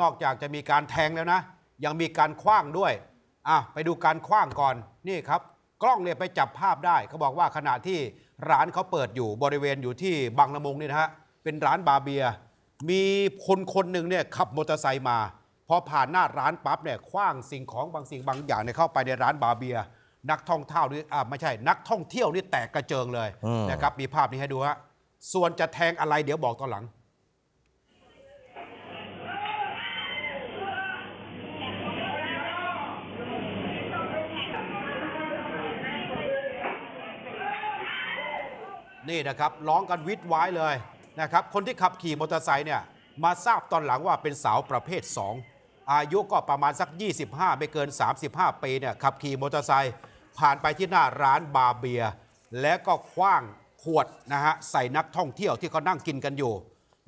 นอกจากจะมีการแทงแล้วนะ ยังมีการคว้างด้วยอ่ะไปดูการคว้างก่อนนี่ครับ กล้องเนี่ยไปจับภาพได้เขาบอกว่าขณะที่ร้านเขาเปิดอยู่บริเวณอยู่ที่บางละมุงนี่นะฮะเป็นร้านบาเบียมีคนคนหนึ่งเนี่ยขับมอเตอร์ไซค์มาพอผ่านหน้าร้านปั๊บเนี่ยคว้างสิ่งของบางสิ่งบางอย่างเนี่ยเข้าไปในร้านบาเบียนักท่องเที่ยวนี่อ่าไม่ใช่ นักท่องเที่ยวนี่แตกกระเจิงเลยนะครับมีภาพนี้ให้ดูฮะส่วนจะแทงอะไรเดี๋ยวบอกตอนหลังนี่นะครับร้องกันวิทย์ไว้เลยนะครับคนที่ขับขี่มอเตอร์ไซค์เนี่ยมาทราบตอนหลังว่าเป็นสาวประเภท 2 อายุก็ประมาณสัก 25ไม่เกิน 35 ปีเนี่ยขับขี่มอเตอร์ไซค์ผ่านไปที่หน้าร้านบาเบีย และก็คว้างขวดนะฮะใส่นักท่องเที่ยวที่เขานั่งกินกันอยู่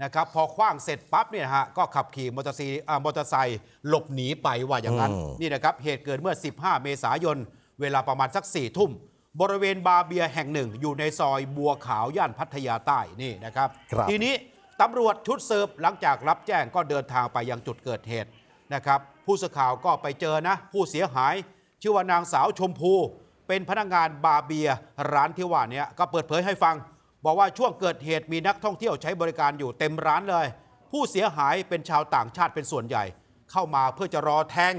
นะครับพอคว้างเสร็จปั๊บเนี่ยฮะก็ขับขี่มอเตอร์ไซค์มอเตอร์ไซค์หลบหนีไปว่าอย่างนั้นนี่นะครับเหตุเกิดเมื่อ 15 เมษายนเวลาประมาณสัก4ทุ่มบริเวณบาเบียแห่งหนึ่งอยู่ในซอยบัวขาวย่านพัทยาใต้นี่นะครับรบทีนี้ตำรวจชุดเสิร์ฟหลังจากรับแจ้งก็เดินทางไปยังจุดเกิดเหตุนะครับ ผู้สื่อข่าวก็ไปเจอนะ ผู้เสียหายชื่อว่านางสาวชมพู เป็นพนักงงานบาเบียร้านที่ว่านี้ก็เปิดเผยให้ฟัง บอกว่าช่วงเกิดเหตุมีนักท่องเที่ยวใช้บริการอยู่เต็มร้านเลย ผู้เสียหายเป็นชาวต่างชาติเป็นส่วนใหญ่ เข้ามาเพื่อจะรอแทง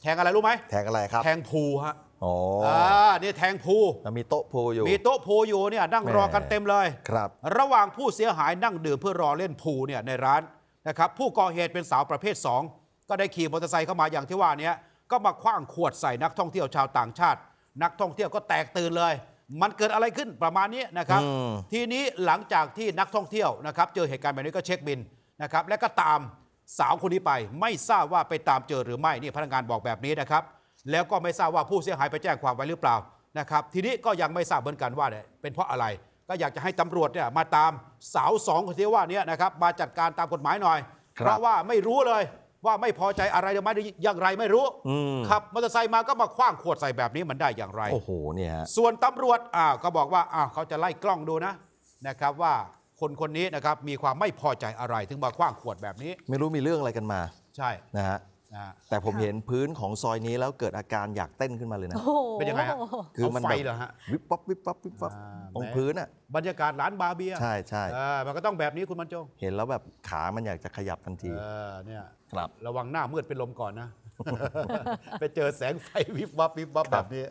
แทงอะไรรู้ไหมแทงอะไรครับ แทงภูฮะอ๋ออ่านี่แทงพูมีโต๊ะพูอยู่ มีโต๊ะพูอยู่เนี่ยนั่งรอกันเต็มเลย ครับ ระหว่างผู้เสียหายนั่งดื่มเพื่อรอเล่นพูเนี่ยในร้านนะครับ ผู้ก่อเหตุเป็นสาวประเภท 2 ก็ได้ขี่มอเตอร์ไซค์เข้ามาอย่างที่ว่านี้ก็มาคว้างขวดใส่นักท่องเที่ยวชาวต่างชาติ นักท่องเที่ยวก็แตกตื่นเลย มันเกิดอะไรขึ้นประมาณนี้นะครับ ทีนี้หลังจากที่นักท่องเที่ยวนะครับ เจอเหตุการณ์แบบนี้ก็เช็คบินนะครับและก็ตามสาวคนนี้ไปไม่ทราบว่าไปตามเจอหรือไม่นี่พนักงานบอกแบบนี้นะครับแล้วก็ไม่ทราบว่าผู้เสียหายไปแจ้งความไว้หรือเปล่านะครับ ทีนี้ก็ยังไม่ทราบเหมือนกันว่าเนี่ย เป็นเพราะอะไรก็อยากจะให้ตำรวจเนี่ยมาตามสาวสองคนที่ว่านี่นะครับ มาจัดการตามกฎหมายหน่อย เพราะว่าไม่รู้เลย ว่าไม่พอใจอะไรหรือไม่อย่างไรไม่รู้ขับมอเตอร์ไซค์มาก็มาคว้างขวดใส่แบบนี้มันได้อย่างไรโอ้โหเนี่ยส่วนตำรวจอ่าก็บอกว่าอ้าวเขาจะไล่กล้องดูนะนะครับ ว่าคนคนนี้นะครับ มีความไม่พอใจอะไรถึงมาคว้างขวดแบบนี้ ไม่รู้มีเรื่องอะไรกันมา ใช่นะฮะแต่ผมเห็นพื้นของซอยนี้แล้วเกิดอาการอยากเต้นขึ้นมาเลยนะ เป็นยังไงฮะคือมันไฟแบบเหรอฮะวิบปับวิบปับวิบปับอตรงพื้นอ่ะ บรรยากาศร้านบาเบียใช่ใช่มันก็ต้องแบบนี้คุณมันโจงเห็นแล้วแบบขามันอยากจะขยับทันทีเออเนี่ยครับระวังหน้ามืดเป็นลมก่อนนะ ไปเจอแสงไฟวิบปับวิบปับแบบนี้